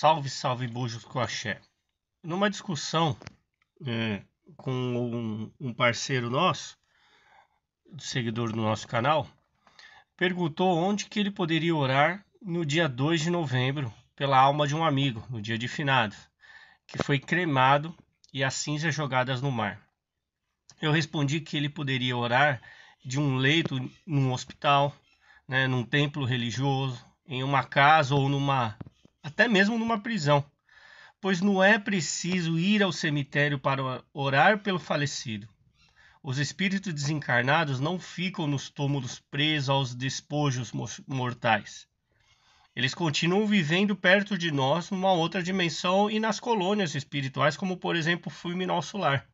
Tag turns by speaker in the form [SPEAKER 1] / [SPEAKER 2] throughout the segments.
[SPEAKER 1] Salve, salve, bujos com axé. Numa discussão é, com um, um, parceiro nosso, seguidor do nosso canal, perguntou onde que ele poderia orar no dia 2 de novembro pela alma de um amigo, no dia de finados, que foi cremado e as cinzas jogadas no mar. Eu respondi que ele poderia orar de um leito num hospital, né, num templo religioso, em uma casa ou numa até mesmo numa prisão, pois não é preciso ir ao cemitério para orar pelo falecido. Os espíritos desencarnados não ficam nos túmulos presos aos despojos mortais. Eles continuam vivendo perto de nós numa outra dimensão e nas colônias espirituais, como por exemplo o filme Nosso Lar,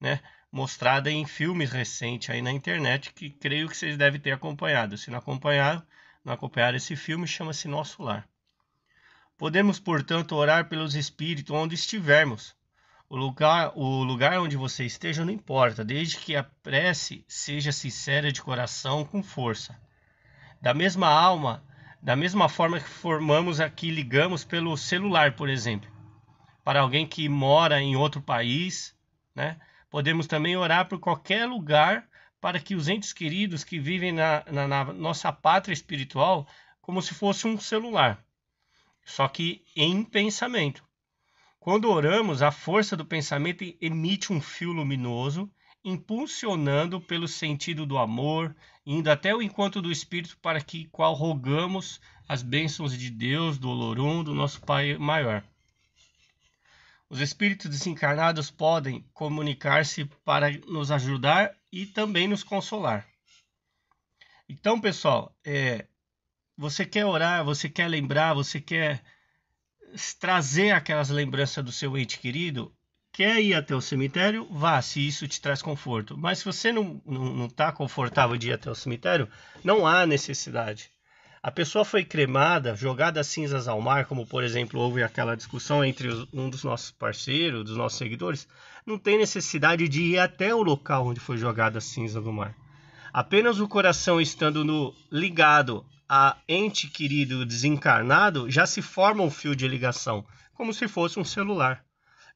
[SPEAKER 1] né? mostrada em filmes recentes aí na internet, que creio que vocês devem ter acompanhado. Se não acompanharam, não acompanharam esse filme, chama-se Nosso Lar. Podemos, portanto, orar pelos espíritos onde estivermos. O lugar, o lugar onde você esteja não importa, desde que a prece seja sincera de coração com força. Da mesma alma, da mesma forma que formamos aqui, ligamos pelo celular, por exemplo, para alguém que mora em outro país, né? Podemos também orar por qualquer lugar para que os entes queridos que vivem na, na, na nossa pátria espiritual, como se fosse um celular só que em pensamento. Quando oramos, a força do pensamento emite um fio luminoso, impulsionando pelo sentido do amor, indo até o encontro do Espírito para que qual rogamos as bênçãos de Deus, do Olorum, do nosso Pai maior. Os espíritos desencarnados podem comunicar-se para nos ajudar e também nos consolar. Então, pessoal, é, você quer orar, você quer lembrar, você quer trazer aquelas lembranças do seu ente querido, quer ir até o cemitério, vá, se isso te traz conforto. Mas se você não está não, não tá confortável de ir até o cemitério, não há necessidade. A pessoa foi cremada, jogada cinzas ao mar, como por exemplo houve aquela discussão entre os, um dos nossos parceiros, dos nossos seguidores, não tem necessidade de ir até o local onde foi jogada a cinza do mar. Apenas o coração estando no, ligado a ente querido desencarnado, já se forma um fio de ligação, como se fosse um celular.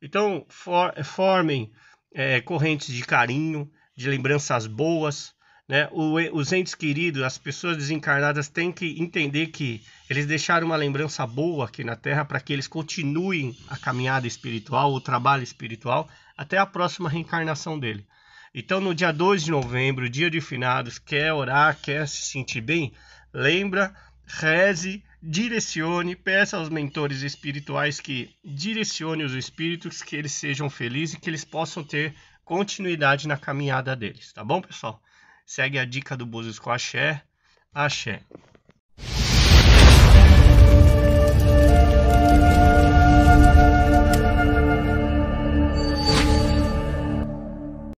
[SPEAKER 1] Então, for, formem é, correntes de carinho, de lembranças boas. Né? O, os entes queridos, as pessoas desencarnadas têm que entender que eles deixaram uma lembrança boa aqui na Terra para que eles continuem a caminhada espiritual, o trabalho espiritual, até a próxima reencarnação dele. Então, no dia 2 de novembro, dia de finados, quer orar, quer se sentir bem? Lembra, reze, direcione, peça aos mentores espirituais que direcione os espíritos, que eles sejam felizes e que eles possam ter continuidade na caminhada deles, tá bom, pessoal? Segue a dica do Búzios com Axé. Axé.